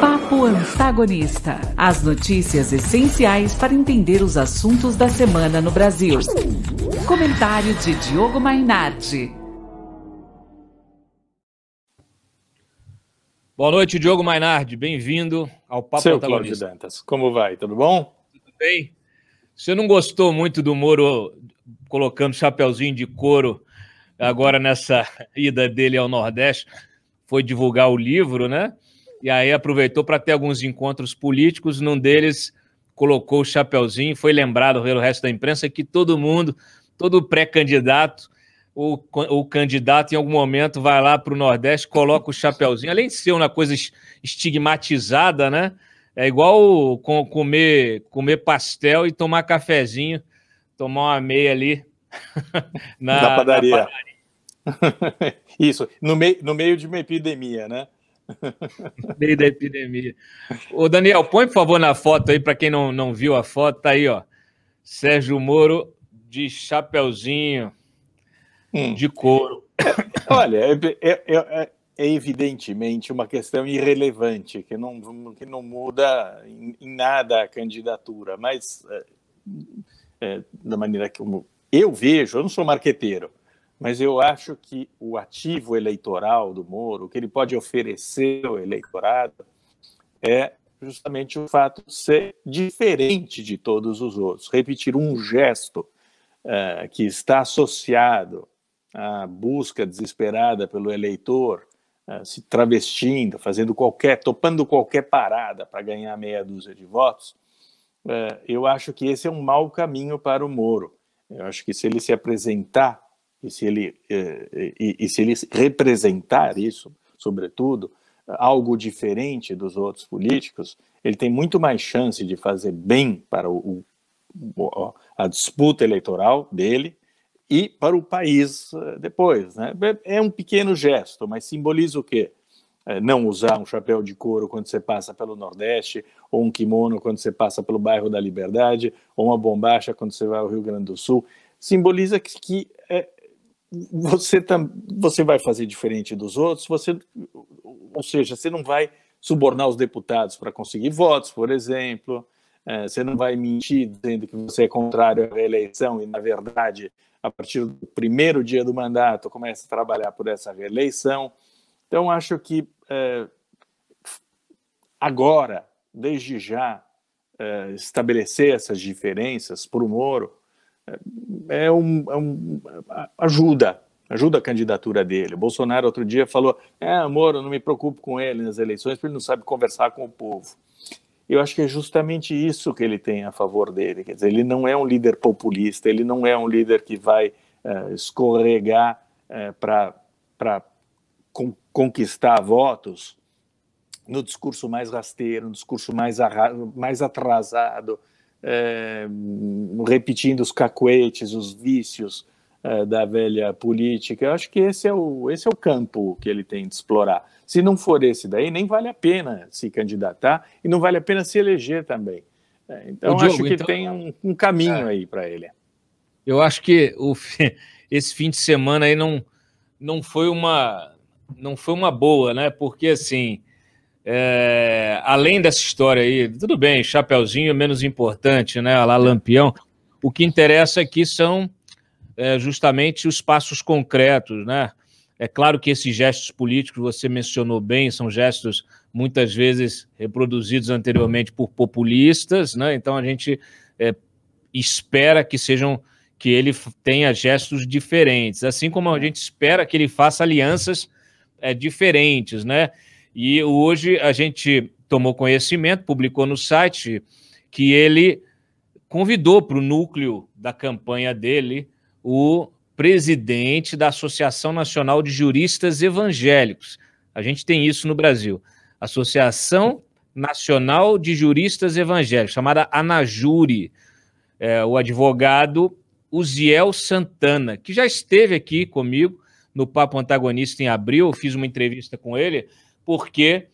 Papo Antagonista. As notícias essenciais para entender os assuntos da semana no Brasil. Comentário de Diogo Mainardi. Boa noite, Diogo Mainardi. Bem-vindo ao Papo Seu Antagonista. Cláudio Dantas, como vai? Tudo bom? Tudo bem. Você não gostou muito do Moro colocando chapeuzinho de couro agora nessa ida dele ao Nordeste? Foi divulgar o livro, né? e aí aproveitou para ter alguns encontros políticos. Num deles, colocou o chapeuzinho, foi lembrado pelo resto da imprensa que todo mundo, todo pré-candidato, o, o candidato em algum momento vai lá para o Nordeste, coloca o chapeuzinho, além de ser uma coisa estigmatizada, né? É igual comer, comer pastel e tomar cafezinho, tomar uma meia ali na, padaria. Na padaria. Isso, no, mei, no meio de uma epidemia, né? Desde a epidemia. Ô, Daniel, põe, por favor, na foto aí, para quem não, não viu a foto, tá aí, ó. Sérgio Moro de chapeuzinho hum. de couro. Olha, é, é, é, é, evidentemente uma questão irrelevante, que não, que não muda em, em nada a candidatura, mas da maneira que eu, eu vejo, eu não sou marqueteiro, mas eu acho que o ativo eleitoral do Moro, o que ele pode oferecer ao eleitorado, é justamente o fato de ser diferente de todos os outros. Repetir um gesto uh, que está associado à busca desesperada pelo eleitor, uh, se travestindo, fazendo qualquer, topando qualquer parada para ganhar meia dúzia de votos, uh, eu acho que esse é um mau caminho para o Moro. Eu acho que se ele se apresentar e se ele, eh, e, e se ele representar isso, sobretudo, algo diferente dos outros políticos, ele tem muito mais chance de fazer bem para o, o, a disputa eleitoral dele e para o país eh, depois. Né? É, é um pequeno gesto, mas simboliza o quê? É, não usar um chapéu de couro quando você passa pelo Nordeste, ou um kimono quando você passa pelo bairro da Liberdade, ou uma bombacha quando você vai ao Rio Grande do Sul. Simboliza que, que você, tam, você vai fazer diferente dos outros, você, ou seja, você não vai subornar os deputados para conseguir votos, por exemplo, é, você não vai mentir dizendo que você é contrário à reeleição e, na verdade, a partir do primeiro dia do mandato, começa a trabalhar por essa reeleição. Então, acho que é, agora, desde já, é, estabelecer essas diferenças para o Moro é, é um, é um, ajuda, ajuda a candidatura dele. O Bolsonaro outro dia falou: é, amor, eu não me preocupo com ele nas eleições, porque ele não sabe conversar com o povo. Eu acho que é justamente isso que ele tem a favor dele. Quer dizer, ele não é um líder populista, ele não é um líder que vai é, escorregar uh, é, para con conquistar votos no discurso mais rasteiro, no discurso mais, mais atrasado, é, repetindo os cacoetes, os vícios é, da velha política. Eu acho que esse é, o, esse é o campo que ele tem de explorar. Se não for esse daí, nem vale a pena se candidatar e não vale a pena se eleger também. É, então, Diogo, acho que então... tem um, um caminho é. aí para ele. Eu acho que o, esse fim de semana aí não, não foi uma não foi uma boa, né? Porque assim, é, além dessa história aí, tudo bem, chapeuzinho menos importante, né? Lá lampião. O que interessa aqui são é, justamente os passos concretos, né? É claro que esses gestos políticos você mencionou bem, são gestos muitas vezes reproduzidos anteriormente por populistas, né? Então a gente é, espera que sejam que ele tenha gestos diferentes, assim como a gente espera que ele faça alianças é, diferentes, né? E hoje a gente tomou conhecimento, publicou no site, que ele convidou para o núcleo da campanha dele o presidente da Associação Nacional de Juristas Evangélicos. A gente tem isso no Brasil. Associação Nacional de Juristas Evangélicos, chamada ANAJURI. É, o advogado Uziel Santana, que já esteve aqui comigo no Papo Antagonista em abril, eu fiz uma entrevista com ele porque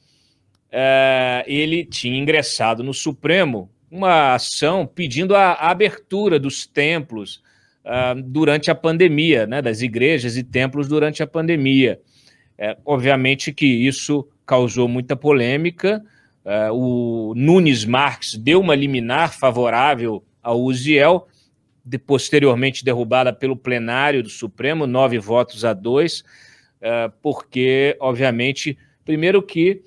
é, ele tinha ingressado no Supremo uma ação pedindo a, a abertura dos templos uh, durante a pandemia, né, das igrejas e templos durante a pandemia. É, obviamente que isso causou muita polêmica. Uh, o Nunes Marques deu uma liminar favorável ao Uziel, de, posteriormente derrubada pelo plenário do Supremo, nove votos a dois, uh, porque, obviamente, Primeiro que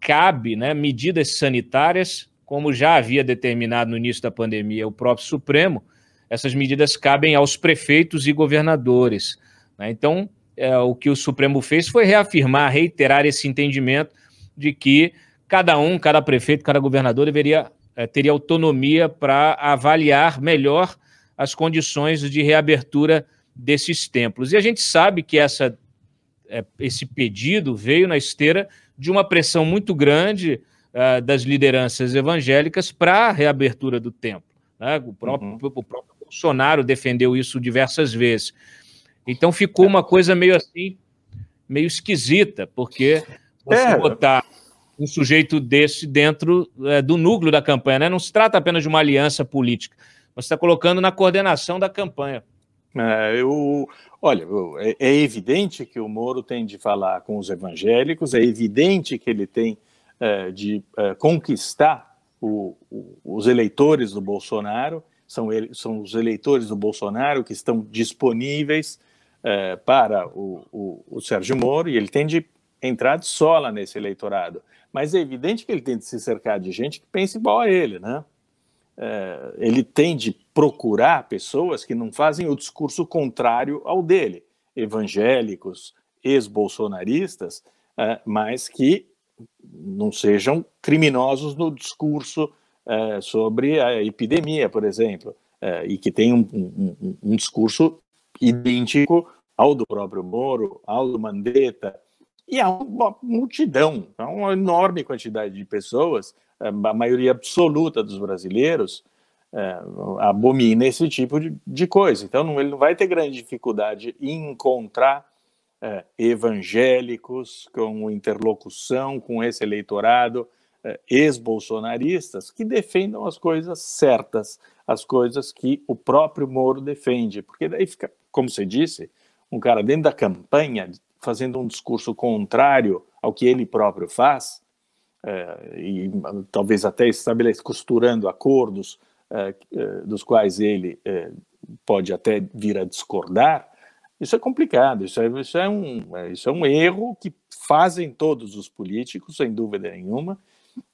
cabe né, medidas sanitárias, como já havia determinado no início da pandemia o próprio Supremo, essas medidas cabem aos prefeitos e governadores. Né? Então, é, o que o Supremo fez foi reafirmar, reiterar esse entendimento de que cada um, cada prefeito, cada governador deveria é, teria autonomia para avaliar melhor as condições de reabertura desses templos. E a gente sabe que essa é, esse pedido veio na esteira de uma pressão muito grande uh, das lideranças evangélicas para a reabertura do templo. Né? O, próprio, uhum. o próprio Bolsonaro defendeu isso diversas vezes. Então ficou uma coisa meio assim, meio esquisita, porque você é. botar um sujeito desse dentro é, do núcleo da campanha, né? não se trata apenas de uma aliança política, mas está colocando na coordenação da campanha. É, eu, olha, é, é, evidente que o Moro tem de falar com os evangélicos, é evidente que ele tem é, de é, conquistar o, o, os eleitores do Bolsonaro, são, ele, são os eleitores do Bolsonaro que estão disponíveis é, para o, o, o Sérgio Moro, e ele tem de entrar de sola nesse eleitorado. Mas é evidente que ele tem de se cercar de gente que pensa igual a ele, né? é, ele tem de procurar pessoas que não fazem o discurso contrário ao dele, evangélicos, ex-bolsonaristas, é, mas que não sejam criminosos no discurso é, sobre a epidemia, por exemplo, é, e que tenham um, um, um discurso idêntico ao do próprio Moro, ao do Mandetta, e há uma multidão, há uma enorme quantidade de pessoas a maioria absoluta dos brasileiros é, abomina esse tipo de, de coisa. Então, não, ele não vai ter grande dificuldade em encontrar é, evangélicos com interlocução com esse eleitorado, é, ex-bolsonaristas, que defendam as coisas certas, as coisas que o próprio Moro defende. Porque daí fica, como você disse, um cara dentro da campanha fazendo um discurso contrário ao que ele próprio faz é, e hum, talvez até estabelece, costurando acordos é, é dos quais ele é, pode até vir a discordar, isso é complicado, isso é, isso, é um, isso é um erro que fazem todos os políticos, sem dúvida nenhuma,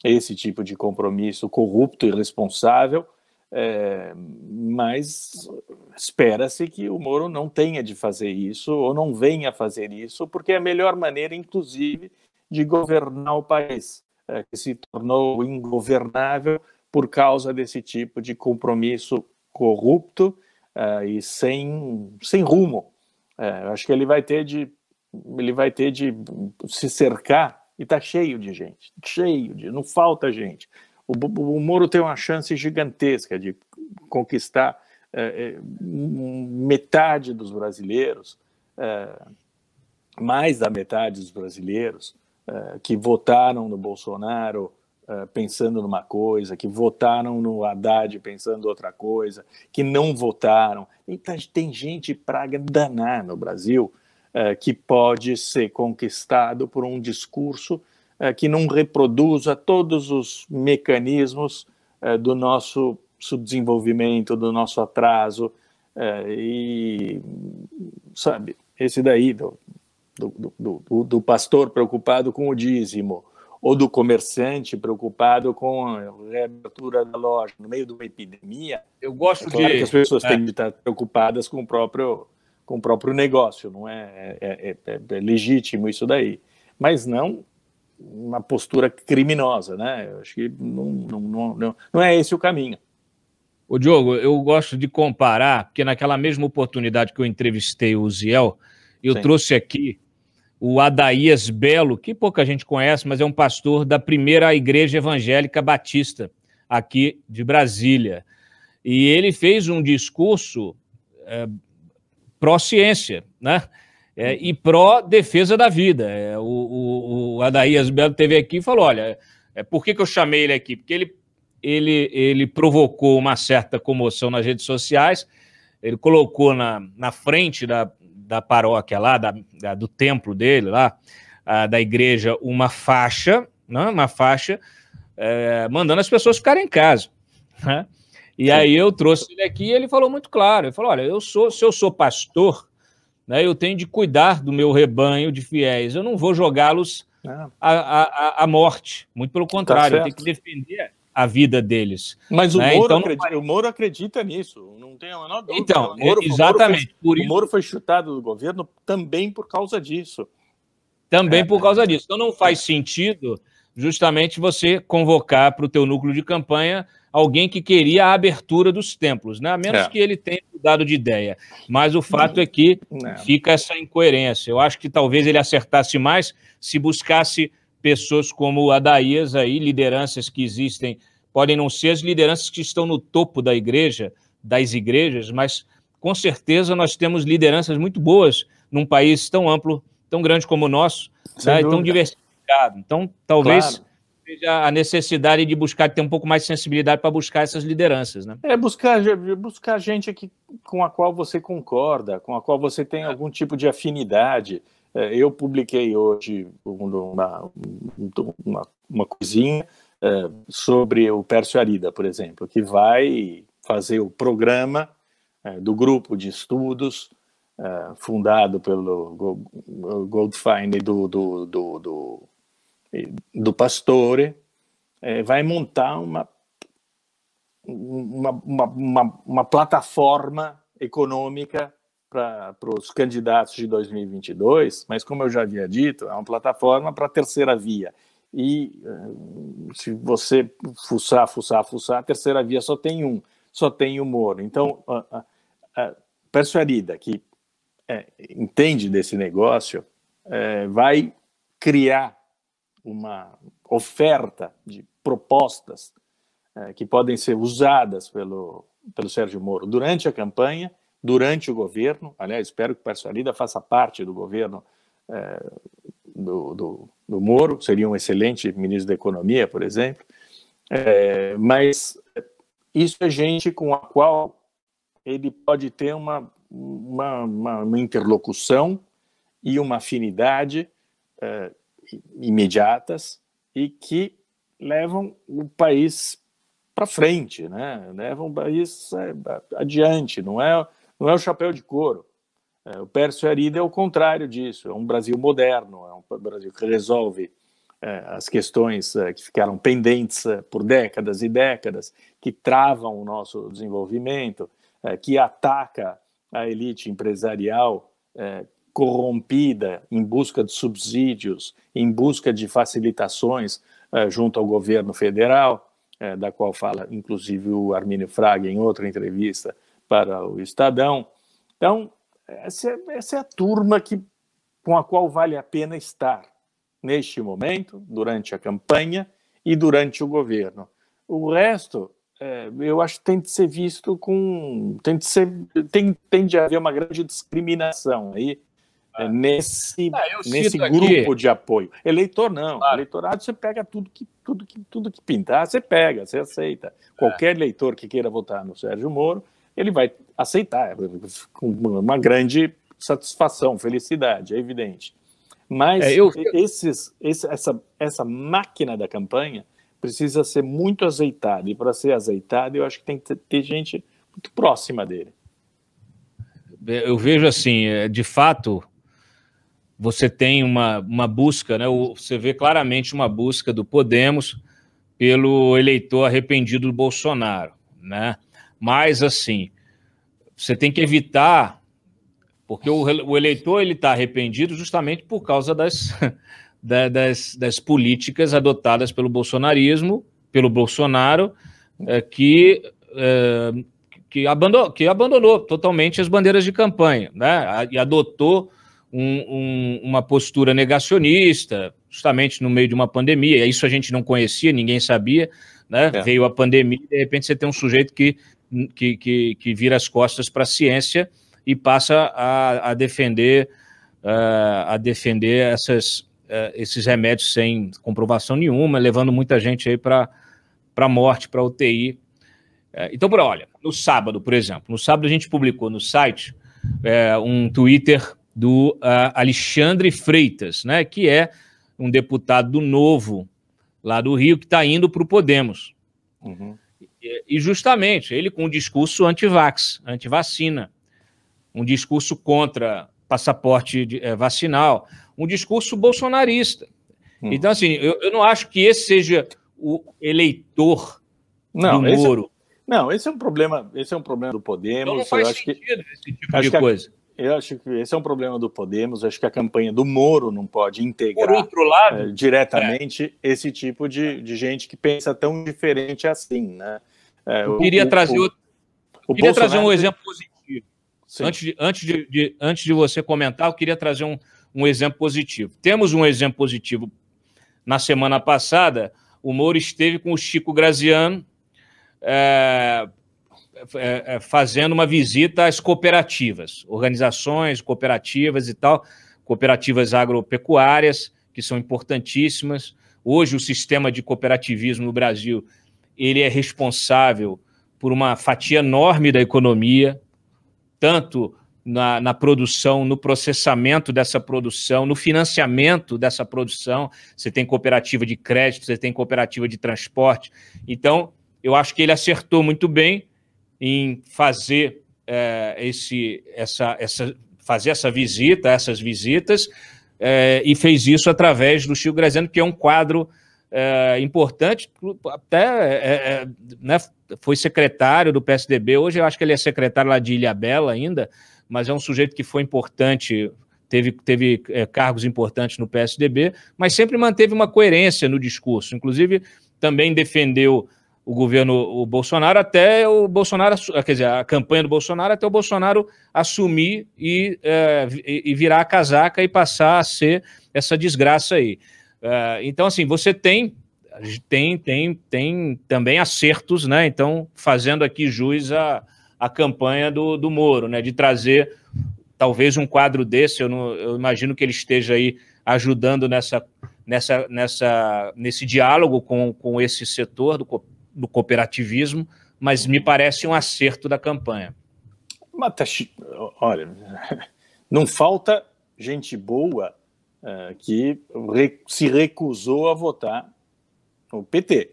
esse tipo de compromisso corrupto e irresponsável, é, mas espera-se que o Moro não tenha de fazer isso ou não venha a fazer isso, porque é a melhor maneira, inclusive, de governar o país é, que se tornou ingovernável por causa desse tipo de compromisso corrupto é, e sem, sem rumo. Eh, acho que ele vai ter de ele vai ter de se cercar e tá cheio de gente, cheio de, não falta gente. O, o, o Moro tem uma chance gigantesca de conquistar é, metade dos brasileiros, é, mais da metade dos brasileiros, eh, que votaram no Bolsonaro eh, pensando numa coisa, que votaram no Haddad pensando outra coisa, que não votaram. Então, tem gente para danar no Brasil eh, que pode ser conquistado por um discurso que não reproduza todos os mecanismos do nosso subdesenvolvimento, do nosso atraso. e, sabe, esse daí, do, do, do, pastor preocupado com o dízimo, ou do comerciante preocupado com a reabertura da loja no meio de uma epidemia. Eu gosto é claro que as pessoas é. têm que estar preocupadas com o próprio, com o próprio negócio, não é? É, é? é, é, é legítimo isso daí. Mas não uma postura criminosa, né? Eu acho que não, não, não, não é esse o caminho. O Diogo, eu gosto de comparar, porque naquela mesma oportunidade que eu entrevistei o Ziel, eu Sim. trouxe aqui o Adaías Belo, que pouca gente conhece, mas é um pastor da primeira igreja evangélica batista aqui de Brasília. E ele fez um discurso é, pró-ciência, né? É, e pró-defesa da vida. É, o, o, o, Adaías Belo teve aqui e falou: olha, é, por que, que eu chamei ele aqui? Porque ele, ele, ele provocou uma certa comoção nas redes sociais, ele colocou na, na frente da, da paróquia lá, da, da do templo dele lá, a, da igreja, uma faixa, né, uma faixa é, mandando as pessoas ficarem em casa. Né? E aí eu trouxe ele aqui e ele falou muito claro, ele falou, olha, eu sou, se eu sou pastor, né, eu tenho de cuidar do meu rebanho de fiéis, eu não vou jogá-los ah. à, morte, muito pelo tá contrário, tá eu tenho que defender a vida deles. Mas né? o, Moro então, acredita, o Moro acredita nisso, não tem a menor dúvida. Então, o Moro, exatamente. O Moro, foi, o Moro foi chutado do governo também por causa disso. Também é. por causa disso. Então não faz sentido justamente você convocar para o teu núcleo de campanha alguém que queria a abertura dos templos, né? a menos é. que ele tenha mudado de ideia. Mas o fato é que não. fica essa incoerência. Eu acho que talvez ele acertasse mais se buscasse pessoas como Adaías aí, lideranças que existem, podem não ser as lideranças que estão no topo da igreja, das igrejas, mas com certeza nós temos lideranças muito boas num país tão amplo, tão grande como o nosso, né, e tão diversificado. Então, talvez claro. seja a necessidade de buscar ter um pouco mais de sensibilidade para buscar essas lideranças, né? É buscar buscar gente que, com a qual você concorda, com a qual você tem é. algum tipo de afinidade é, eu publiquei hoje uma, uma, uma coisinha é, sobre o Pércio Arida, por exemplo, que vai fazer o programa é, do grupo de estudos fundado pelo Goldfine do, do, do, do, do Pastore, vai montar uma, uma, uma, uma plataforma econômica para os candidatos de 2022, mas como eu já havia dito, é uma plataforma para a terceira via. E eh, se você fuçar, fuçar, fuçar, a terceira via só tem um, só tem o Moro. Então, a, a, a Persuarida, que é, entende desse negócio, é, vai criar uma oferta de propostas é, que podem ser usadas pelo, pelo Sérgio Moro durante a campanha durante o governo. Aliás, espero que o Parçalida faça parte do governo é, do, do, do, Moro, seria um excelente ministro da Economia, por exemplo. É, mas isso é gente com a qual ele pode ter uma, uma, uma, uma interlocução e uma afinidade é, imediatas e que levam o país para frente, né? levam o país é, adiante, não é não é o chapéu de couro. É, o Pércio Arida é o contrário disso, é um Brasil moderno, é um Brasil que resolve é, as questões é, que ficaram pendentes é, por décadas e décadas, que travam o nosso desenvolvimento, é, que ataca a elite empresarial é, corrompida em busca de subsídios, em busca de facilitações junto ao governo federal, da qual fala inclusive o Armínio Fraga em outra entrevista para o Estadão. Então, essa é, essa é a turma que, com a qual vale a pena estar neste momento, durante a campanha e durante o governo. O resto, é, eu acho que tem de ser visto com. tem de, ser, tem, tem de haver uma grande discriminação aí é, nesse, ah, nesse grupo aqui. de apoio. Eleitor não. Claro. Eleitorado você pega tudo que, tudo que, tudo que pintar, você pega, você aceita. É. Qualquer eleitor que queira votar no Sérgio Moro, ele vai aceitar é, com uma grande satisfação, felicidade, é evidente. Mas é, eu... esses, esse, essa, essa máquina da campanha precisa ser muito azeitada, e para ser azeitada, eu acho que tem que ter gente muito próxima dele. Eu vejo assim, é, de fato, você tem uma, uma busca, né? você vê claramente uma busca do Podemos pelo eleitor arrependido do Bolsonaro, né? Mas, assim, você tem que evitar, porque o, o eleitor ele está arrependido justamente por causa das, das, das políticas adotadas pelo bolsonarismo, pelo Bolsonaro, é, que, é, que, abandonou, que abandonou totalmente as bandeiras de campanha, né? E adotou um, um, uma postura negacionista, justamente no meio de uma pandemia. Isso a gente não conhecia, ninguém sabia. Né? É. Veio a pandemia, de repente você tem um sujeito que que, que, que vira as costas para a ciência e passa a, a defender uh, a defender essas, uh, esses remédios sem comprovação nenhuma, levando muita gente aí para para morte, para UTI. Uh, é, então, por olha, no sábado, por exemplo, no sábado a gente publicou no site é, um Twitter do Alexandre Freitas, né, que é um deputado do Novo lá do Rio que está indo para o Podemos. Uhum. E justamente ele com um discurso anti-vax, anti-vacina, um discurso contra passaporte de, é, vacinal, um discurso bolsonarista. Hum. Então, assim, eu, eu, não acho que esse seja o eleitor não, do esse, é Moro. não, esse é um problema, esse é um problema do Podemos. Então não faz eu sentido acho que, esse tipo acho de coisa. A, eu acho que esse é um problema do Podemos. Acho que a campanha do Moro não pode integrar lado, é, diretamente é. esse tipo de, de gente que pensa tão diferente assim, né? É, eu queria o, trazer, o, outro, o queria trazer um exemplo positivo. Antes, de, antes, de, de, antes de você comentar, eu queria trazer um, um exemplo positivo. Temos um exemplo positivo. Na semana passada, o Moro esteve com o Chico Graziano é, é, é fazendo uma visita às cooperativas, organizações, cooperativas e tal, cooperativas agropecuárias, que são importantíssimas. Hoje, o sistema de cooperativismo no Brasil ele é responsável por uma fatia enorme da economia, tanto na, na, produção, no processamento dessa produção, no financiamento dessa produção. Você tem cooperativa de crédito, você tem cooperativa de transporte. Então, eu acho que ele acertou muito bem em fazer é, esse, essa, essa, fazer essa visita, essas visitas, é, e fez isso através do Chico Graziano, que é um quadro é, importante, até é, é, né, foi secretário do PSDB, hoje eu acho que ele é secretário lá de Ilhabela ainda, mas é um sujeito que foi importante, teve, teve é, cargos importantes no PSDB, mas sempre manteve uma coerência no discurso, inclusive também defendeu o governo o Bolsonaro até o Bolsonaro, quer dizer, a campanha do Bolsonaro até o Bolsonaro assumir e, é, e virar a casaca e passar a ser essa desgraça aí. É, então, assim, você tem, tem, tem, tem também acertos, né? Então, fazendo aqui juiz a, a campanha do, do Moro, né? De trazer talvez um quadro desse, eu, não, eu imagino que ele esteja aí ajudando nessa, nessa, nessa, nesse diálogo com, com esse setor do, do cooperativismo, mas me parece um acerto da campanha. Matashi, tá olha, não falta gente boa eh, eh, que se recusou a votar o PT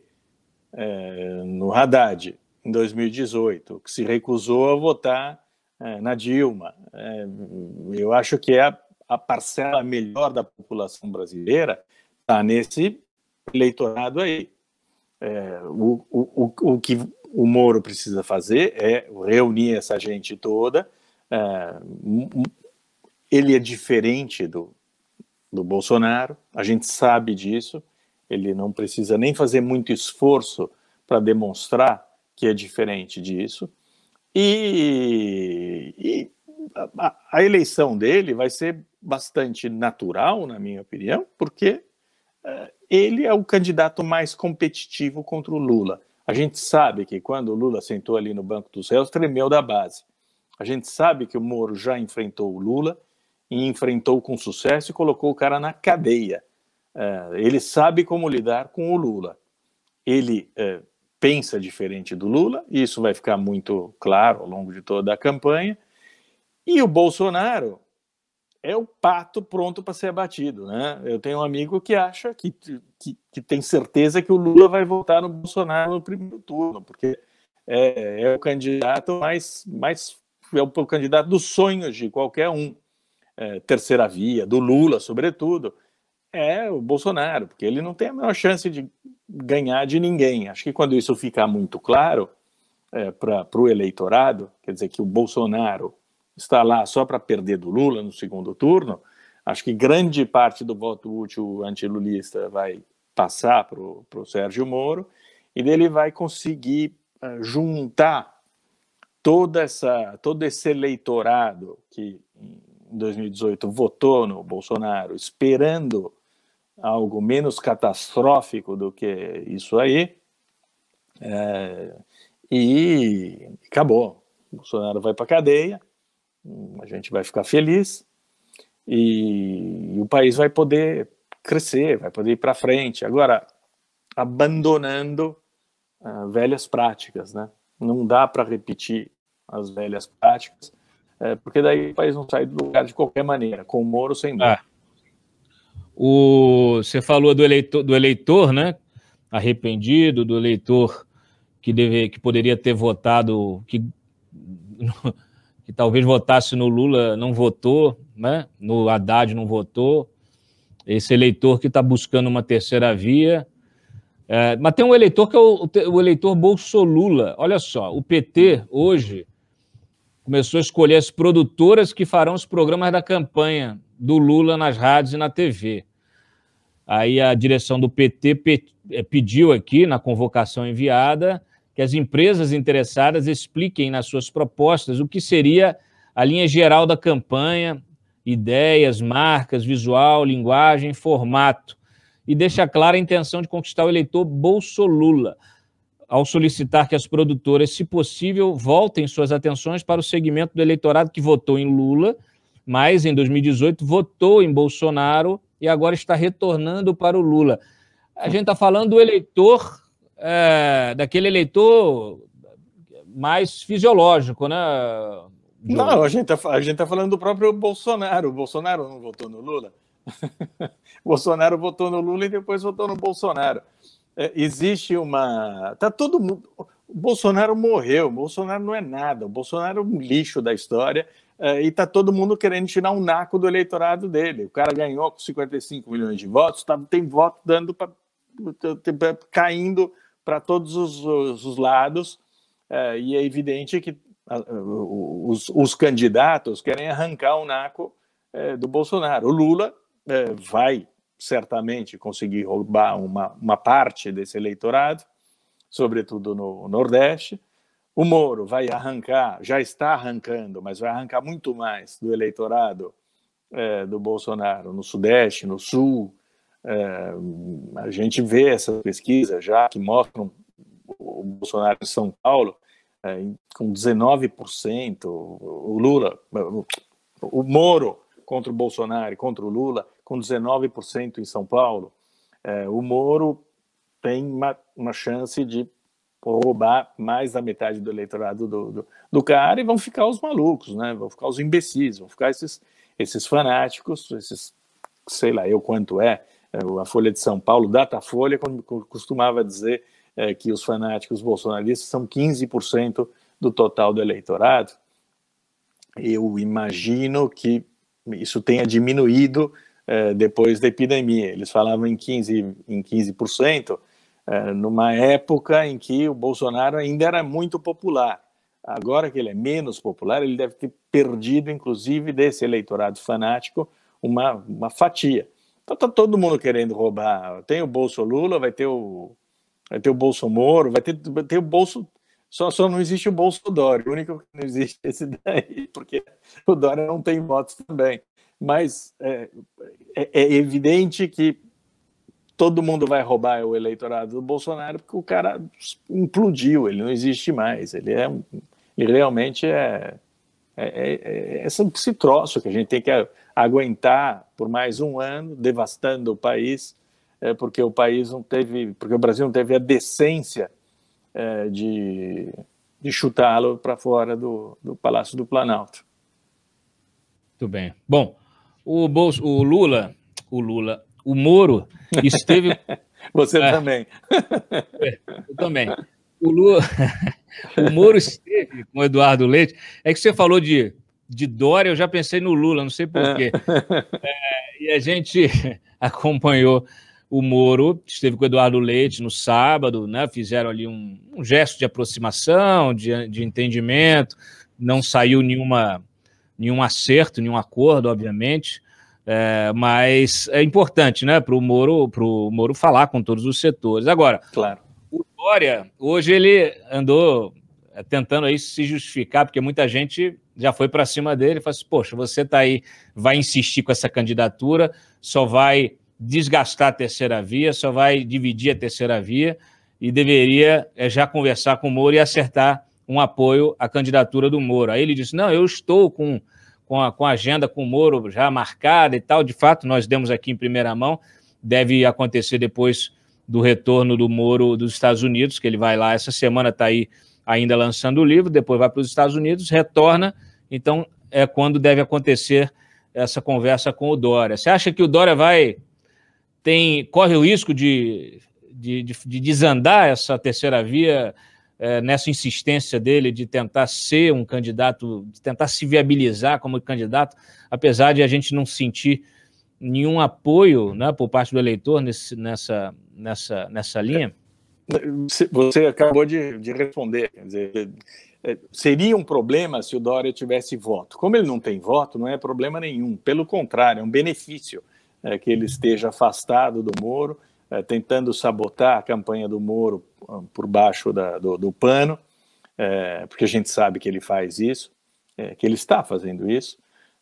no Haddad em 2018, que se recusou a votar na Dilma. Eh, eu acho que é a, a parcela melhor da população brasileira está nesse eleitorado aí. É, o, o, o, que o Moro precisa fazer é reunir essa gente toda. É, ele é diferente do, do Bolsonaro, a gente sabe disso, ele não precisa nem fazer muito esforço para demonstrar que é diferente disso. E, e a, a, eleição dele vai ser bastante natural, na minha opinião, porque uh, ele é o candidato mais competitivo contra o Lula. A gente sabe que quando o Lula sentou ali no Banco dos Réus, tremeu da base. A gente sabe que o Moro já enfrentou o Lula, e enfrentou com sucesso e colocou o cara na cadeia. É, ele sabe como lidar com o Lula. Ele é, pensa diferente do Lula, e isso vai ficar muito claro ao longo de toda a campanha. E o Bolsonaro é o pato pronto para ser abatido. Né? Eu tenho um amigo que acha que, que, que, tem certeza que o Lula vai votar no Bolsonaro no primeiro turno, porque é, é o candidato mais, mais é o candidato dos sonhos de qualquer um. É, terceira via, do Lula, sobretudo, é o Bolsonaro, porque ele não tem a menor chance de ganhar de ninguém. Acho que quando isso ficar muito claro é, para o eleitorado, quer dizer que o Bolsonaro está lá só para perder do Lula no segundo turno, acho que grande parte do voto útil antilulista vai passar para o Sérgio Moro, e ele vai conseguir uh, juntar toda essa, todo esse eleitorado que em 2018 votou no Bolsonaro esperando algo menos catastrófico do que isso aí, é, e acabou. O Bolsonaro vai para cadeia, a gente vai ficar feliz e, e o país vai poder crescer, vai poder ir para frente. Agora, abandonando uh, velhas práticas, né? Não dá para repetir as velhas práticas é, porque daí o país não sai do lugar de qualquer maneira, com o Moro sem Moro. Ah. O, você falou do eleitor, do eleitor, né? Arrependido, do eleitor que, deve, que poderia ter votado, que, que talvez votasse no Lula, não votou, né? No Haddad não votou. Esse eleitor que está buscando uma terceira via. É, mas tem um eleitor que é o, o eleitor Bolsolula. Olha só, o PT hoje começou a escolher as produtoras que farão os programas da campanha do Lula nas rádios e na TV. Aí a direção do PT eh, pediu aqui, na convocação enviada, que as empresas interessadas expliquem nas suas propostas o que seria a linha geral da campanha, ideias, marcas, visual, linguagem, formato, e deixa clara a intenção de conquistar o eleitor Bolsolula ao solicitar que as produtoras, se possível, voltem suas atenções para o segmento do eleitorado que votou em Lula, mas em 2018 votou em Bolsonaro e agora está retornando para o Lula. A gente está falando do eleitor, é, daquele eleitor mais fisiológico, né? João? Não, a gente está tá falando do próprio Bolsonaro. O Bolsonaro não votou no Lula. Bolsonaro votou no Lula e depois votou no Bolsonaro. É, existe uma. Tá todo mundo. O Bolsonaro morreu, o Bolsonaro não é nada, o Bolsonaro é um lixo da história é, e está todo mundo querendo tirar um naco do eleitorado dele. O cara ganhou com 55 milhões de votos, tá, tem voto dando pra, caindo para todos os, os, os lados, é, e é evidente que os, os, candidatos querem arrancar o naco do Bolsonaro. O Lula vai certamente conseguir roubar uma, uma parte desse eleitorado, sobretudo no Nordeste. O Moro vai arrancar, já está arrancando, mas vai arrancar muito mais do eleitorado é, do Bolsonaro no Sudeste, no Sul. É, a gente vê essas pesquisas já que mostram o Bolsonaro em São Paulo é, com 19%, o Lula, o Moro contra o Bolsonaro e contra o Lula com 19% em São Paulo, é, o Moro tem uma, uma, chance de roubar mais da metade do eleitorado do, do, do, cara e vão ficar os malucos, né? Vão ficar os imbecis, vão ficar esses, esses fanáticos, esses sei lá eu quanto é, é a Folha de São Paulo, Datafolha, costumava dizer é, que os fanáticos bolsonaristas são 15% do total do eleitorado. Eu imagino que isso tenha diminuído é, depois da epidemia. Eles falavam em 15%, em 15% é, numa época em que o Bolsonaro ainda era muito popular. Agora que ele é menos popular, ele deve ter perdido, inclusive, desse eleitorado fanático, uma, uma fatia. Então está todo mundo querendo roubar. Tem o Bolso Lula, vai ter o, vai ter o Bolso Moro, vai ter, vai ter o Bolso só, só não existe o Bolsonaro, o único que não existe é esse daí, porque o Dória não tem votos também. Mas é, é, é evidente que todo mundo vai roubar o eleitorado do Bolsonaro porque o cara implodiu, ele não existe mais. Ele, é, ele realmente é, é, é, é, é esse troço que a gente tem que aguentar por mais um ano, devastando o país, é, porque o país não teve, porque o Brasil não teve a decência é, de, de chutá-lo para fora do, do Palácio do Planalto. Muito bem. Bom, o, Bolso, o Lula, o Lula, o Moro esteve. Você ah, também. É, eu também. O, Lula, o Moro esteve com o Eduardo Leite. É que você falou de, de Dória, eu já pensei no Lula, não sei porquê. É. é, e a gente acompanhou o Moro, esteve com o Eduardo Leite no sábado, né? Fizeram ali um, um gesto de aproximação, de, de entendimento, não saiu nenhuma nenhum acerto, nenhum acordo, obviamente, é, mas é importante né, para o Moro, pro Moro falar com todos os setores. Agora, claro. o Dória, hoje ele andou é, tentando aí se justificar, porque muita gente já foi para cima dele e falou assim, poxa, você está aí, vai insistir com essa candidatura, só vai desgastar a terceira via, só vai dividir a terceira via e deveria é, já conversar com o Moro e acertar um apoio à candidatura do Moro. Aí ele disse: não, eu estou com, com, a, com a agenda com o Moro já marcada e tal. De fato, nós demos aqui em primeira mão, deve acontecer depois do retorno do Moro dos Estados Unidos, que ele vai lá essa semana, está aí ainda lançando o livro, depois vai para os Estados Unidos, retorna. Então, é quando deve acontecer essa conversa com o Dória. Você acha que o Dória vai. Tem, corre o risco de de, de, de, desandar essa terceira via eh, nessa insistência dele de tentar ser um candidato, de tentar se viabilizar como candidato, apesar de a gente não sentir nenhum apoio né, por parte do eleitor nesse, nessa, nessa, nessa linha? Você acabou de, de responder. Dizer, eh, seria um problema se o Dória tivesse voto. Como ele não tem voto, não é problema nenhum. Pelo contrário, é um benefício é, que ele esteja afastado do Moro é, tentando sabotar a campanha do Moro ah, por baixo da, do, do, pano, é, porque a gente sabe que ele faz isso, é, que ele está fazendo isso.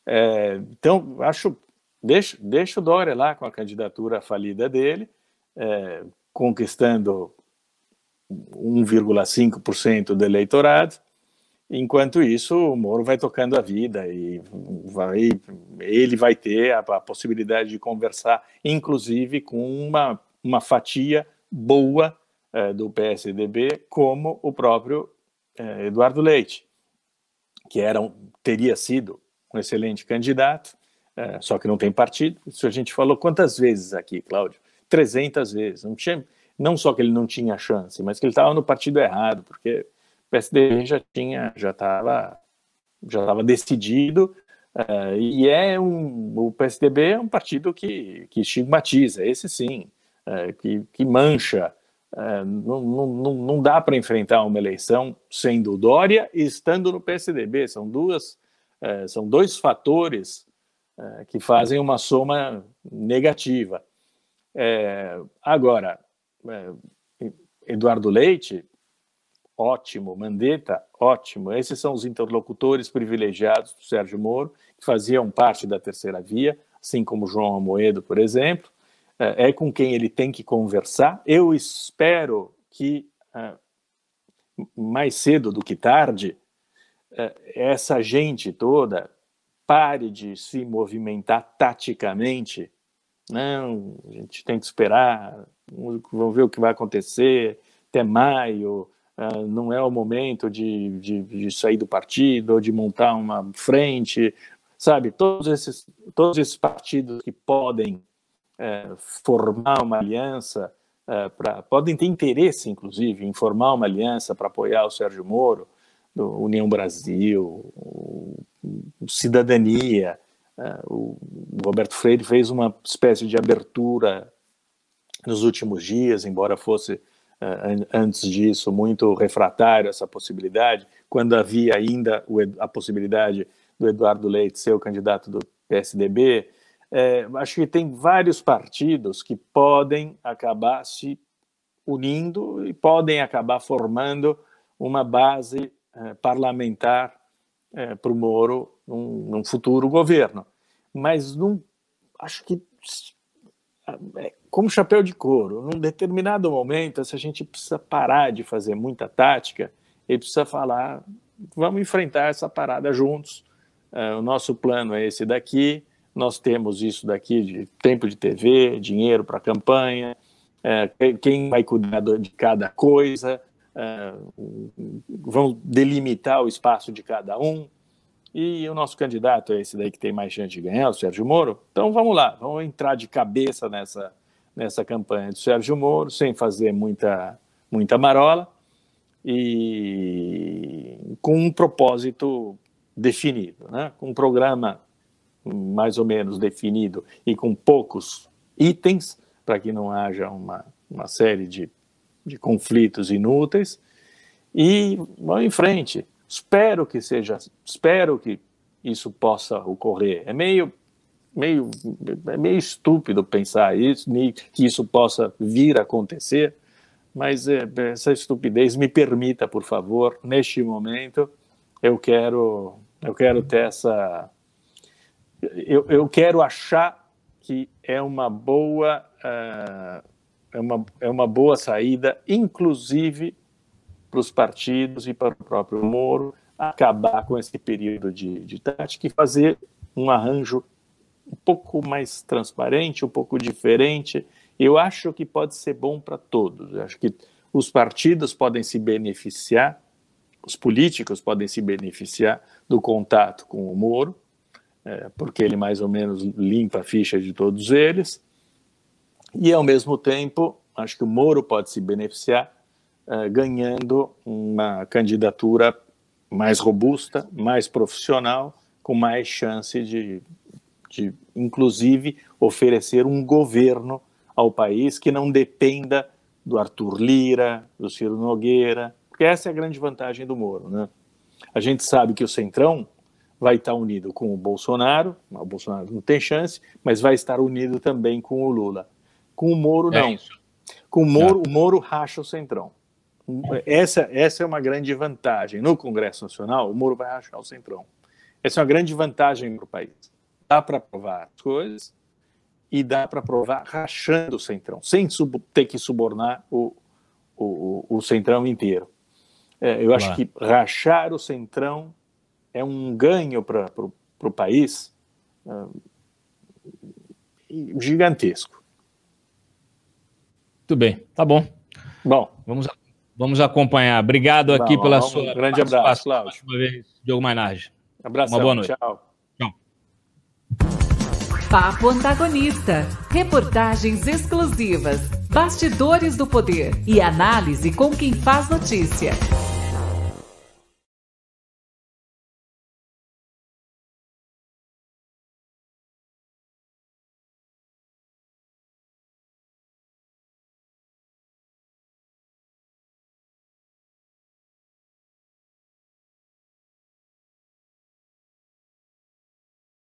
É, então, acho, deixa, deixa o Dória lá com a candidatura falida dele, é, conquistando 1,5% do eleitorado, Enquanto isso, o Moro vai tocando a vida e vai, ele vai ter a, a, possibilidade de conversar, inclusive com uma uma fatia boa é, do PSDB, como o próprio é, Eduardo Leite, que era um, teria sido um excelente candidato, é, só que não tem partido. Isso a gente falou quantas vezes aqui, Cláudio? 300 vezes. Não, tinha, não só que ele não tinha chance, mas que ele estava no partido errado, porque o PSDB já tinha, já estava já estava decidido Uh, e é um, o PSDB é um partido que, que estigmatiza, esse sim. É, que, que, mancha. É, não, não, não dá para enfrentar uma eleição sendo Dória e estando no PSDB. São duas, é, são dois fatores é, que fazem uma soma negativa. É, agora, Eduardo Leite, ótimo, Mandetta, ótimo. Esses são os interlocutores privilegiados do Sérgio Moro, que faziam parte da terceira via, assim como João Amoedo, por exemplo. É, é com quem ele tem que conversar. Eu espero que é, mais cedo do que tarde é, essa gente toda pare de se movimentar taticamente. Não, a gente tem que esperar, vamos ver o que vai acontecer até maio. não é o momento de, de, de sair do partido ou de montar uma frente, sabe? Todos esses, todos esses partidos que podem eh, formar uma aliança, é, pra, podem ter interesse, inclusive, em formar uma aliança para apoiar o Sérgio Moro, do União Brasil, o, o Cidadania. Eh, o, o Roberto Freire fez uma espécie de abertura nos últimos dias, embora fosse antes disso muito refratário essa possibilidade, quando havia ainda a possibilidade do Eduardo Leite ser o candidato do PSDB, é, acho que tem vários partidos que podem acabar se unindo e podem acabar formando uma base é, parlamentar é, para o Moro num, num, futuro governo. Mas não acho que, é, como chapéu de couro, num determinado momento, se a gente precisa parar de fazer muita tática e precisa falar, vamos enfrentar essa parada juntos, o nosso plano é esse daqui, nós temos isso daqui de tempo de TV, dinheiro para campanha, é, quem vai cuidar de cada coisa, é, vão delimitar o espaço de cada um. E o nosso candidato é esse daí que tem mais chance de ganhar, o Sérgio Moro. Então vamos lá, vamos entrar de cabeça nessa, nessa campanha do Sérgio Moro, sem fazer muita, muita marola e com um propósito definido, né? com um programa mais ou menos definido e com poucos itens, para que não haja uma, uma série de, de conflitos inúteis, e vão em frente. Espero que seja, espero que isso possa ocorrer. É meio meio, é meio estúpido pensar isso, que isso possa vir a acontecer, mas é, essa estupidez me permita, por favor, neste momento, eu quero, eu quero ter essa, eu, eu quero achar que é uma boa ah, é, uma, é uma boa saída, inclusive para os partidos e para o próprio Moro acabar com esse período de, de tática e fazer um arranjo um pouco mais transparente, um pouco diferente. Eu acho que pode ser bom para todos. Eu acho que os partidos podem se beneficiar, os políticos podem se beneficiar do contato com o Moro, é, porque ele mais ou menos limpa a ficha de todos eles. E, ao mesmo tempo, acho que o Moro pode se beneficiar é, ganhando uma candidatura mais robusta, mais profissional, com mais chance de, de, inclusive, oferecer um governo ao país que não dependa do Arthur Lira, do Ciro Nogueira, porque essa é a grande vantagem do Moro. Né? A gente sabe que o Centrão vai estar unido com o Bolsonaro, o Bolsonaro não tem chance, mas vai estar unido também com o Lula. Com o Moro, é não. É com o Moro, tá. o Moro racha o centrão. Essa, essa é uma grande vantagem. No Congresso Nacional, o Moro vai rachar o centrão. Essa é uma grande vantagem para o país. Dá para provar as coisas e dá para provar rachando o centrão, sem ter que subornar o, o, o, o centrão inteiro. É, eu acho que rachar o centrão é um ganho para o país uh, gigantesco. Muito bem, tá bom. Bom, vamos, vamos acompanhar. Obrigado aqui bom, pela bom, sua. Um grande abraço, Cláudio. uma vez, Diogo Mainardi. Abraço, uma boa noite. Tchau. tchau. Papo Antagonista. Reportagens exclusivas, bastidores do poder e análise com quem faz notícia.